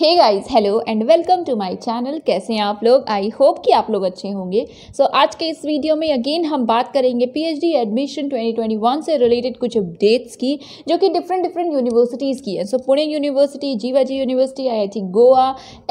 Hey guys hello and welcome to my channel कैसे हैं आप लोग आई होप कि आप लोग अच्छे होंगे सो so, आज के इस वीडियो में अगेन हम बात करेंगे पीएचडी एडमिशन 2021 से रिलेटेड कुछ अपडेट्स की जो कि डिफरेंट डिफरेंट यूनिवर्सिटीज़ की है so so, Pune university Jiwaji university I I Goa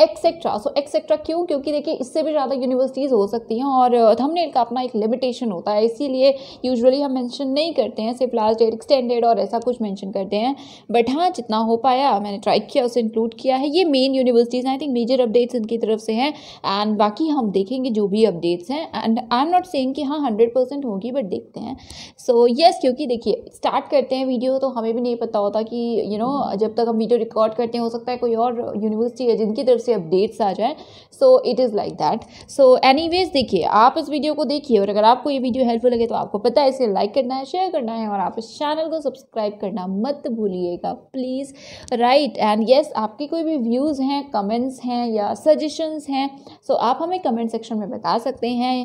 etcetera so etcetera क्यों क्योंकि देखिए इससे भी ज़्यादा यूनिवर्सिटीज़ हो सकती हैं और हमने का अपना एक लिमिटेशन होता है इसीलिए यूजली हम मैंशन नहीं करते हैं सिर्फ लास्ट डेट एक्सटेंडेड और ऐसा कुछ मैंशन करते हैं बट हाँ जितना हो पाया मैंने ट्राई किया उसे इंक्लूड किया है ये main universities I think major updates इनकी तरफ से हैं एंड बाकी हम देखेंगे जो भी अपडेट्स हैं and I am not saying कि हाँ हंड्रेड परसेंट होगी बट देखते हैं सो so, येस yes, क्योंकि देखिए स्टार्ट करते हैं वीडियो तो हमें भी नहीं पता होता कि यू you नो know, जब तक हम वीडियो रिकॉर्ड करते हैं हो सकता है कोई और यूनिवर्सिटी है जिनकी तरफ से अपडेट्स आ जाए so it is like that so any देखिए आप इस वीडियो को देखिए और अगर आपको ये वीडियो हेल्पफुल लगे तो आपको पता है इसे लाइक करना है शेयर करना है और आप इस चैनल को सब्सक्राइब करना मत भूलिएगा प्लीज़ राइट एंड येस आपकी कोई भी व्यूज़ व्यूज़ हैं कमेंट्स हैं या सजेशंस हैं सो आप हमें कमेंट सेक्शन में बता सकते हैं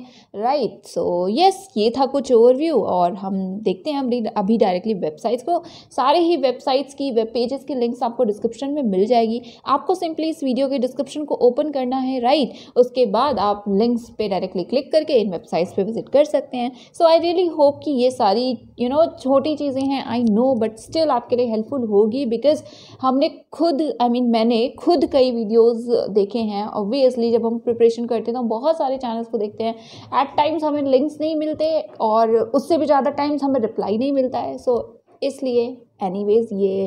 राइट सो यस ये था कुछ ओवरव्यू और हम देखते हैं अभी अभी डायरेक्टली वेबसाइट्स को सारे ही वेबसाइट्स की वेब पेजेस की लिंक्स आपको डिस्क्रिप्शन में मिल जाएगी आपको सिंपली इस वीडियो के डिस्क्रिप्शन को ओपन करना है राइट उसके बाद आप लिंक्स पर डायरेक्टली क्लिक करके इन वेबसाइट्स पर विजिट कर सकते हैं सो आई रियली होप कि ये सारी यू नो छोटी चीज़ें हैं आई नो बट स्टिल आपके लिए हेल्पफुल होगी बिकॉज हमने खुद आई I मीन mean, मैंने खुद कई वीडियोस देखे हैं ऑब्वियसली जब हम प्रिपरेशन करते हैं तो बहुत सारे चैनल्स को देखते हैं एट टाइम्स हमें लिंक्स नहीं मिलते और उससे भी ज़्यादा टाइम्स हमें रिप्लाई नहीं मिलता है सो so, इसलिए वेज ये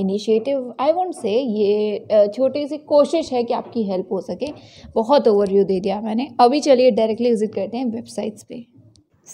इनिशिएटिव आई वॉन्ट से ये छोटी सी कोशिश है कि आपकी हेल्प हो सके बहुत ओवरव्यू दे दिया मैंने अभी चलिए डायरेक्टली विजिट करते हैं वेबसाइट्स पर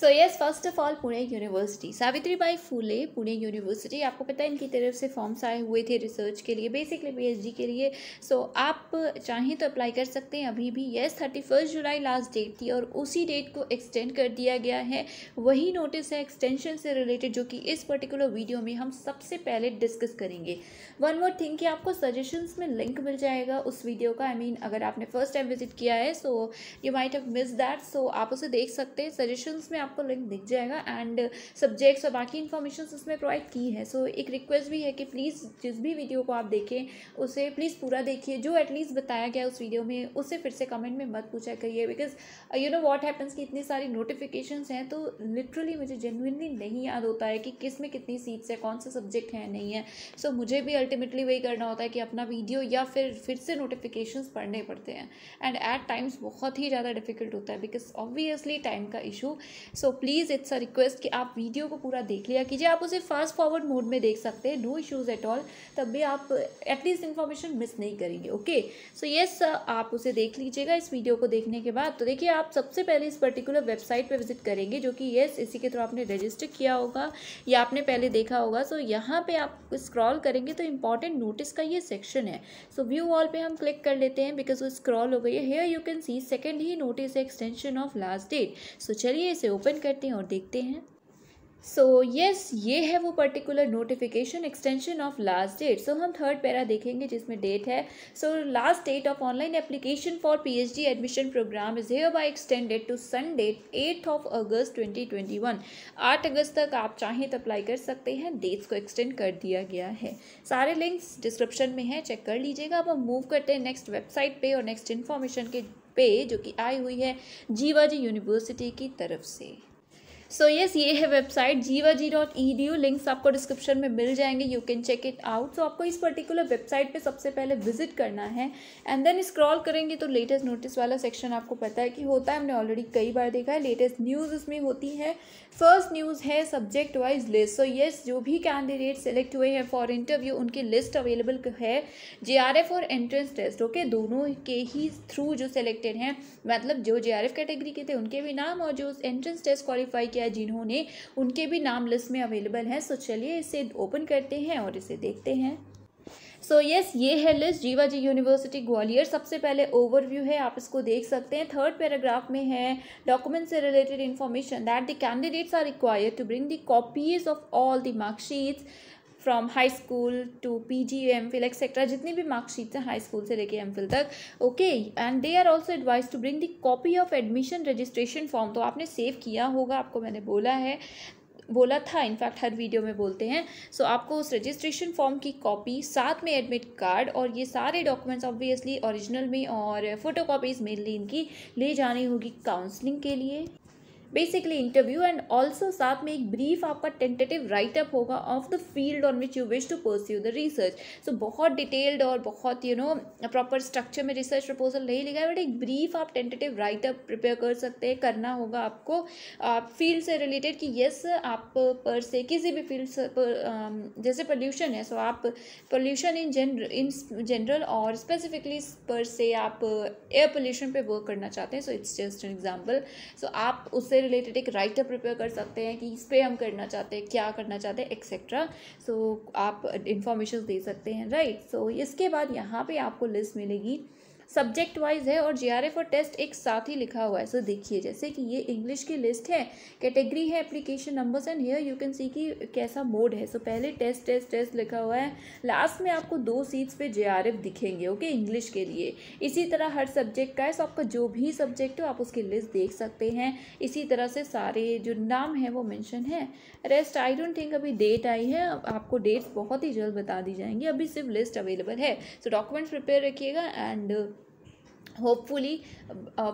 so yes first of all Pune university Savitribai Phule Pune university आपको पता है इनकी तरफ से फॉर्म्स आए हुए थे रिसर्च के लिए बेसिकली पीएचडी के लिए सो so, आप चाहें तो अप्लाई कर सकते हैं अभी भी yes thirty first July last date थी और उसी डेट को एक्सटेंड कर दिया गया है वही नोटिस है एक्सटेंशन से रिलेटेड जो कि इस पर्टिकुलर वीडियो में हम सबसे पहले डिस्कस करेंगे वन मोर थिंग कि आपको सजेशंस में लिंक मिल जाएगा उस वीडियो का आई I मीन mean, अगर आपने फर्स्ट टाइम विजिट किया है so you might have miss that so आप उसे देख सकते हैं सजेशंस में आपको लिंक दिख जाएगा एंड सब्जेक्ट्स और बाकी इन्फॉर्मेशन उसमें प्रोवाइड की है सो so, एक रिक्वेस्ट भी है कि प्लीज़ जिस भी वीडियो को आप देखें उसे प्लीज़ पूरा देखिए जो एटलीस्ट बताया गया उस वीडियो में उसे फिर से कमेंट में मत पूछा करिए because you know what happens कि इतनी सारी नोटिफिकेशंस हैं तो लिटरली मुझे जेनुनली नहीं याद होता है कि किस में कितनी सीट्स है कौन सा सब्जेक्ट है नहीं है सो so, मुझे भी अल्टीमेटली वही करना होता है कि अपना वीडियो या फिर फिर से नोटिफिकेशंस पढ़ने पड़ते हैं एंड एट टाइम्स बहुत ही ज़्यादा डिफिकल्ट होता है बिकॉज ऑब्वियसली टाइम का issue so please it's a request कि आप वीडियो को पूरा देख लिया कीजिए आप उसे फास्ट फॉरवर्ड मोड में देख सकते हैं नो इशूज़ एट ऑल तब भी आप एटलीस्ट इन्फॉर्मेशन मिस नहीं करेंगे ओके सो येस आप उसे देख लीजिएगा इस वीडियो को देखने के बाद तो देखिए आप सबसे पहले इस पर्टिकुलर वेबसाइट पर विजिट करेंगे जो कि येस इसी के थ्रू आपने रजिस्टर किया होगा या आपने पहले देखा होगा सो so, यहाँ पर आप स्क्रॉल करेंगे तो इंपॉर्टेंट नोटिस का ये सेक्शन है सो व्यू वॉल पर हम क्लिक कर लेते हैं बिकॉज वो स्क्रॉल हो गई है here you can see second ही notice extension of last date so चलिए इसे ओपन ओपन करते हैं और देखते हैं सो so, यस yes, ये है वो particular notification extension of last date so हम थर्ड पैरा देखेंगे जिसमें डेट है so last date of online application for PhD admission program is hereby extended to Sunday eight of August 2021 8 अगस्त तक आप चाहें तो अप्लाई कर सकते हैं डेट्स को एक्सटेंड कर दिया गया है सारे लिंक्स डिस्क्रिप्शन में है चेक कर लीजिएगा अब हम मूव करते हैं नेक्स्ट वेबसाइट पर और नेक्स्ट इन्फॉर्मेशन के पे जो कि आई हुई है जीवाजी यूनिवर्सिटी की तरफ से सो येस ये है website Jiwaji dot E D U links आपको डिस्क्रिप्शन में मिल जाएंगे you can check it out so आपको इस पर्टिकुलर वेबसाइट पे सबसे पहले विजिट करना है एंड देन स्क्रॉल करेंगे तो लेटेस्ट नोटिस वाला सेक्शन आपको पता है कि होता है हमने ऑलरेडी कई बार देखा है लेटेस्ट न्यूज़ उसमें होती है फर्स्ट न्यूज़ है subject wise list so yes जो भी कैंडिडेट सेलेक्ट हुए हैं फॉर इंटरव्यू उनकी लिस्ट अवेलेबल है जे आर एफ और एंट्रेंस टेस्ट ओके दोनों के ही थ्रू जो सेलेक्टेड हैं मतलब जो जे आर एफ कैटेगरी के थे उनके भी नाम और जो एंट्रेंस टेस्ट क्वालिफाई किया जिन्होंने उनके भी नाम लिस्ट में अवेलेबल हैं सो चलिए इसे ओपन करते हैं और इसे देखते हैं सो so, यस yes, ये है लिस्ट जीवा जी यूनिवर्सिटी ग्वालियर सबसे पहले ओवरव्यू है आप इसको देख सकते हैं थर्ड पैराग्राफ में है डॉक्यूमेंट से related information that the candidates are required to bring the copies of all the marksheets from high school to P G MPhil etcetera जितनी भी मार्कशीट्स हैं हाई स्कूल से लेके एम फिल तक okay and they are also advise to bring the copy of admission registration form तो आपने save किया होगा आपको मैंने बोला है बोला था इनफैक्ट हर वीडियो में बोलते हैं सो so, आपको उस रजिस्ट्रेशन फॉर्म की कॉपी साथ में एडमिट कार्ड और ये सारे डॉक्यूमेंट्स ऑब्वियसली ओरिजिनल में और फोटो कॉपीज़ मेनली इनकी ले जानी होगी काउंसलिंग के लिए बेसिकली इंटरव्यू एंड ऑल्सो साथ में एक ब्रीफ आपका टेंटेटिव राइटअप होगा of the field on which you wish to pursue the research so बहुत डिटेल्ड और बहुत यू नो प्रॉपर स्ट्रक्चर में रिसर्च प्रपोजल नहीं लिखा है बट एक ब्रीफ आप टेंटेटिव राइटअप प्रिपेयर कर सकते हैं करना होगा आपको आप फील्ड से रिलेटेड कि येस आप पर से किसी भी फील्ड पर um, जैसे पोल्यूशन है सो so आप pollution in gener in general और स्पेसिफिकली पर से आप एयर पोल्यूशन पे वर्क करना चाहते हैं so it's just an example so आप उससे रिलेटेड एक राइटर प्रिपेयर कर सकते हैं कि इस पर हम करना चाहते हैं क्या करना चाहते हैं एक्सेट्रा सो आप इंफॉर्मेशन दे सकते हैं राइट right? सो so, इसके बाद यहाँ पर आपको लिस्ट मिलेगी सब्जेक्ट वाइज है और आर एफ और टेस्ट एक साथ ही लिखा हुआ है सो देखिए जैसे कि ये इंग्लिश की लिस्ट है कैटेगरी है application numbers and here you can see कि कैसा मोड है सो so, पहले टेस्ट टेस्ट टेस्ट लिखा हुआ है लास्ट में आपको दो सीट्स पे जे आर एफ दिखेंगे ओके okay? इंग्लिश के लिए इसी तरह हर सब्जेक्ट का है सो so, आपका जो भी सब्जेक्ट हो आप उसकी लिस्ट देख सकते हैं इसी तरह से सारे जो नाम है वो मैंशन है रेस्ट आई डोंट थिंक अभी डेट आई है आपको डेट्स बहुत ही जल्द बता दी जाएंगी अभी सिर्फ लिस्ट अवेलेबल है सो डॉक्यूमेंट्स प्रिपेयर रखिएगा and hopefully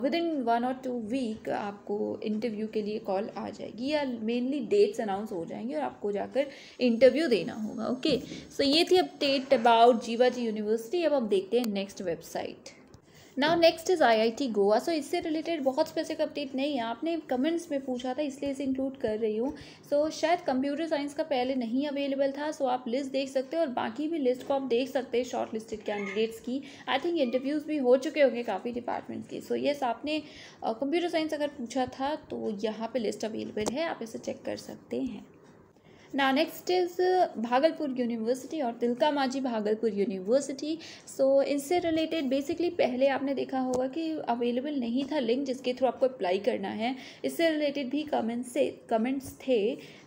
within one और टू वीक आपको इंटरव्यू के लिए कॉल आ जाएगी या मेनली डेट्स अनाउंस हो जाएंगे और आपको जाकर इंटरव्यू देना होगा ओके सो ये थी अपडेट अबाउट जीवा जी यूनिवर्सिटी अब आप देखते हैं next website now next is IIT Goa so इससे रिलेटेड बहुत स्पेसिफिक अपडेट नहीं है आपने कमेंट्स में पूछा था इसलिए इसे इंक्लूड कर रही हूँ सो so, शायद कंप्यूटर साइंस का पहले नहीं अवेलेबल था सो so आप लिस्ट देख सकते हो और बाकी भी लिस्ट को आप देख सकते हैं शॉर्ट लिस्टेड कैंडिडेट्स की आई थिंक इंटरव्यूज़ भी हो चुके होंगे काफ़ी डिपार्टमेंट्स के सो so, येस yes, आपने कंप्यूटर uh, साइंस अगर पूछा था तो यहाँ पर लिस्ट अवेलेबल है आप इसे चेक कर सकते हैं ना नेक्स्ट इज़ भागलपुर यूनिवर्सिटी और तिलका माझी भागलपुर यूनिवर्सिटी सो इनसे रिलेटेड बेसिकली पहले आपने देखा होगा कि अवेलेबल नहीं था लिंक जिसके थ्रू आपको अप्लाई करना है इससे रिलेटेड भी कमेंट्स से कमेंट्स थे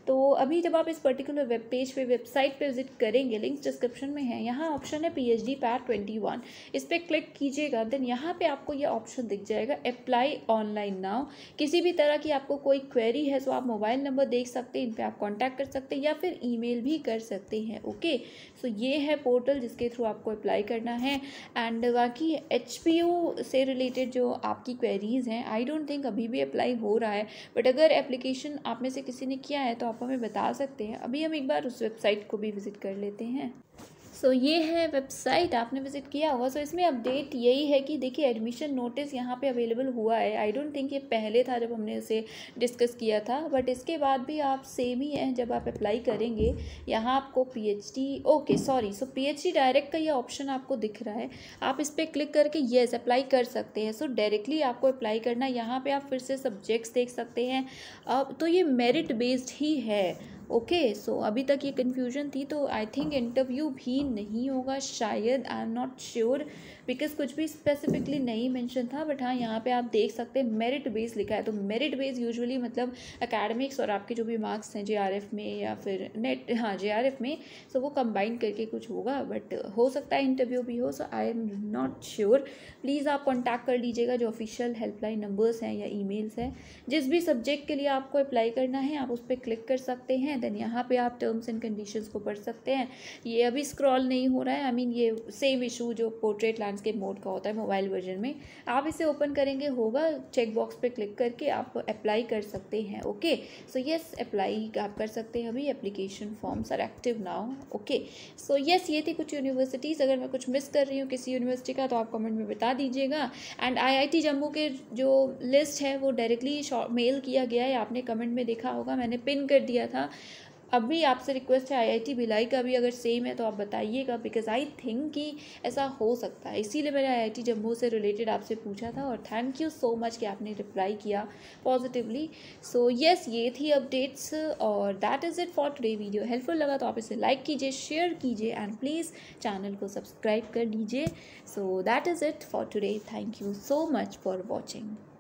तो अभी जब आप इस पर्टिकुलर वेब पेज पे वेबसाइट पे विजिट करेंगे लिंक डिस्क्रिप्शन में है यहाँ ऑप्शन है P H D per twenty one इस पर क्लिक कीजिएगा देन यहाँ पे आपको ये ऑप्शन दिख जाएगा अप्लाई ऑनलाइन नाउ किसी भी तरह की आपको कोई क्वेरी है तो आप मोबाइल नंबर देख सकते हैं इन पर आप कॉन्टैक्ट कर सकते हैं या फिर ई भी कर सकते हैं ओके सो ये है पोर्टल जिसके थ्रू आपको अप्लाई करना है एंड बाकी एच से रिलेटेड जो आपकी क्वेरीज़ हैं आई डोंट थिंक अभी भी अप्लाई हो रहा है बट अगर एप्लीकेशन आप में से किसी ने किया है तो आप आप हमें बता सकते हैं अभी हम एक बार उस वेबसाइट को भी विज़िट कर लेते हैं सो so, ये है वेबसाइट आपने विज़िट किया हुआ सो so, इसमें अपडेट यही है कि देखिए एडमिशन नोटिस यहाँ पे अवेलेबल हुआ है आई डोंट थिंक ये पहले था जब हमने इसे डिस्कस किया था बट इसके बाद भी आप सेम ही हैं जब आप अप्लाई करेंगे यहाँ आपको PhD okay sorry so PhD direct का ये ऑप्शन आपको दिख रहा है आप इस पर क्लिक करके येस अप्लाई कर सकते हैं सो so, डायरेक्टली आपको अप्लाई करना यहाँ पर आप फिर से सब्जेक्ट्स देख सकते हैं अब तो ये मेरिट बेस्ड ही है ओके okay, सो so अभी तक ये कन्फ्यूजन थी तो आई थिंक इंटरव्यू भी नहीं होगा शायद I am not sure because कुछ भी स्पेसिफिकली नहीं मेंशन था बट हाँ यहाँ पे आप देख सकते हैं मेरिट बेस लिखा है तो मेरिट बेस यूजुअली मतलब एकेडमिक्स और आपके जो भी मार्क्स हैं जे में या फिर नेट हाँ जे में सो so वो कम्बाइन करके कुछ होगा बट हो सकता है इंटरव्यू भी हो so I am not sure please आप कॉन्टैक्ट कर लीजिएगा जो ऑफिशियल हेल्पलाइन नंबर्स हैं या ई हैं जिस भी सब्जेक्ट के लिए आपको अप्लाई करना है आप उस पर क्लिक कर सकते हैं हैं देन यहाँ पे आप टर्म्स एंड कंडीशंस को पढ़ सकते हैं ये अभी स्क्रॉल नहीं हो रहा है आई I मीन mean, ये सेम इशू जो पोर्ट्रेट लैंडस्केप मोड का होता है मोबाइल वर्जन में आप इसे ओपन करेंगे होगा चेकबॉक्स पर क्लिक करके आप अप्लाई कर सकते हैं ओके सो यस अप्लाई आप कर सकते हैं अभी application forms are active now okay so yes ये थी कुछ यूनिवर्सिटीज़ अगर मैं कुछ मिस कर रही हूँ किसी यूनिवर्सिटी का तो आप कमेंट में बता दीजिएगा एंड आईआईटी जम्मू के जो लिस्ट है वो डायरेक्टली मेल किया गया है आपने कमेंट में देखा होगा मैंने पिन कर दिया था अब भी आपसे रिक्वेस्ट है आईआईटी भिलाई का भी अगर सेम है तो आप बताइएगा बिकॉज आई थिंक कि ऐसा हो सकता है इसीलिए मैंने आईआईटी जम्मू से रिलेटेड आपसे पूछा था और थैंक यू सो मच कि आपने रिप्लाई किया पॉजिटिवली सो यस ये थी अपडेट्स और that is it for today video helpful लगा तो आप इसे लाइक कीजिए शेयर कीजिए एंड प्लीज़ चैनल को सब्सक्राइब कर लीजिए so that is it for today thank you so much for watching